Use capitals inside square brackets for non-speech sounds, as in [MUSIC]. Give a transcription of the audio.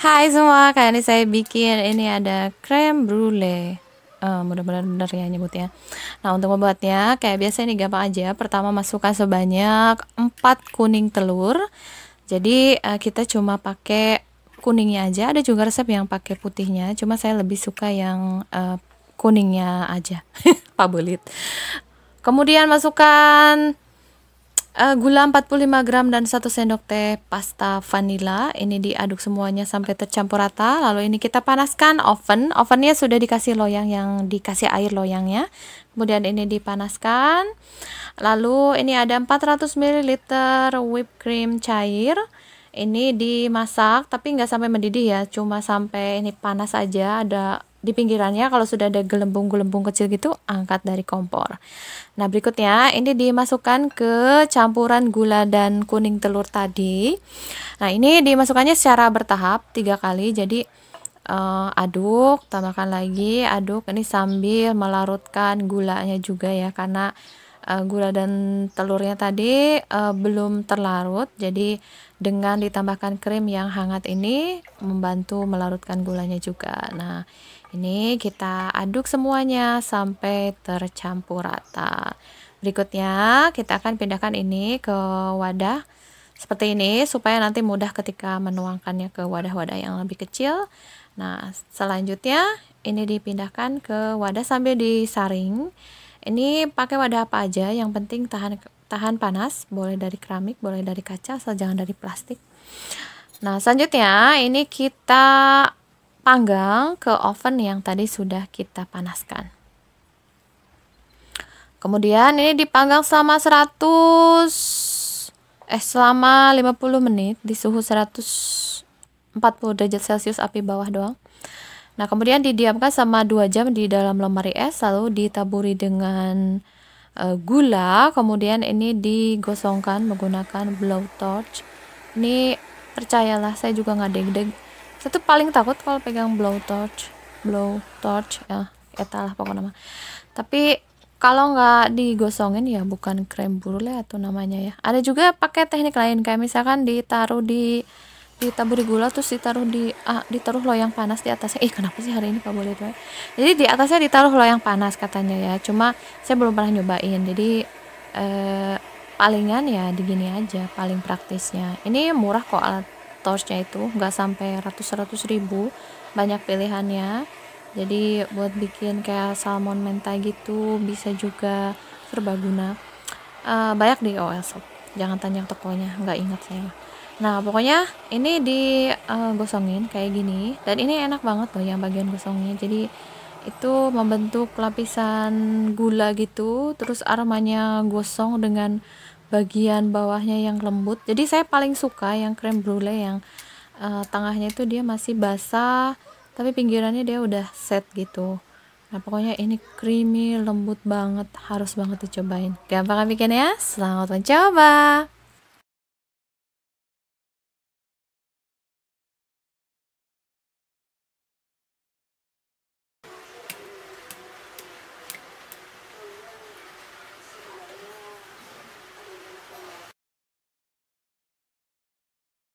Hai semua, kali ini saya bikin ini ada krem brulee. Uh, eh, mudah-mudahan benar ya nyebutnya. Nah, untuk membuatnya kayak biasa ini gampang aja. Pertama masukkan sebanyak 4 kuning telur. Jadi uh, kita cuma pakai kuningnya aja. Ada juga resep yang pakai putihnya, cuma saya lebih suka yang uh, kuningnya aja. Favorit. [LAUGHS] Kemudian masukkan uh, gula 45 gram dan 1 sendok teh pasta vanila. Ini diaduk semuanya sampai tercampur rata. Lalu ini kita panaskan oven. Ovennya sudah dikasih loyang yang dikasih air loyangnya. Kemudian ini dipanaskan. Lalu ini ada 400 ml whipped cream cair. Ini dimasak tapi nggak sampai mendidih ya, cuma sampai ini panas aja ada di pinggirannya kalau sudah ada gelembung-gelembung kecil gitu angkat dari kompor. Nah, berikutnya ini dimasukkan ke campuran gula dan kuning telur tadi. Nah, ini dimasukkannya secara bertahap tiga kali. Jadi uh, aduk, tambahkan lagi, aduk ini sambil melarutkan gulanya juga ya karena uh, gula dan telurnya tadi uh, belum terlarut. Jadi dengan ditambahkan krim yang hangat ini membantu melarutkan gulanya juga. Nah, ini kita aduk semuanya sampai tercampur rata. Berikutnya kita akan pindahkan ini ke wadah seperti ini supaya nanti mudah ketika menuangkannya ke wadah-wadah yang lebih kecil. Nah, selanjutnya ini dipindahkan ke wadah sambil disaring. Ini pakai wadah apa aja, yang penting tahan tahan panas, boleh dari keramik, boleh dari kaca, asal jangan dari plastik. Nah, selanjutnya ini kita panggang ke oven yang tadi sudah kita panaskan. Kemudian ini dipanggang selama 100 eh selama 50 menit di suhu 140 derajat Celcius api bawah doang. Nah, kemudian didiamkan selama 2 jam di dalam lemari es lalu ditaburi dengan uh, gula, kemudian ini digosongkan menggunakan blowtorch. Ini percayalah saya juga nggak deg-deg saya tuh paling takut kalau pegang blow torch blow torch ya etalah pokoknya nama tapi kalau nggak digosongin ya bukan krem brulee ya, atau namanya ya ada juga pakai teknik lain kayak misalkan ditaruh di ditaburi gula terus ditaruh di ah, ditaruh loyang panas di atasnya ih kenapa sih hari ini pak boleh tuh jadi di atasnya ditaruh loyang panas katanya ya cuma saya belum pernah nyobain jadi eh, palingan ya di aja paling praktisnya ini murah kok alat torsnya itu nggak sampai ratus-ratus ribu banyak pilihannya jadi buat bikin kayak salmon mentai gitu bisa juga serbaguna uh, eh, banyak di OL Shop. jangan tanya tokonya nggak ingat saya nah pokoknya ini di uh, gosongin kayak gini dan ini enak banget loh yang bagian gosongnya jadi itu membentuk lapisan gula gitu terus aromanya gosong dengan bagian bawahnya yang lembut jadi saya paling suka yang krim brulee yang uh, tengahnya itu dia masih basah tapi pinggirannya dia udah set gitu nah pokoknya ini creamy lembut banget harus banget dicobain gampang kan bikin ya selamat mencoba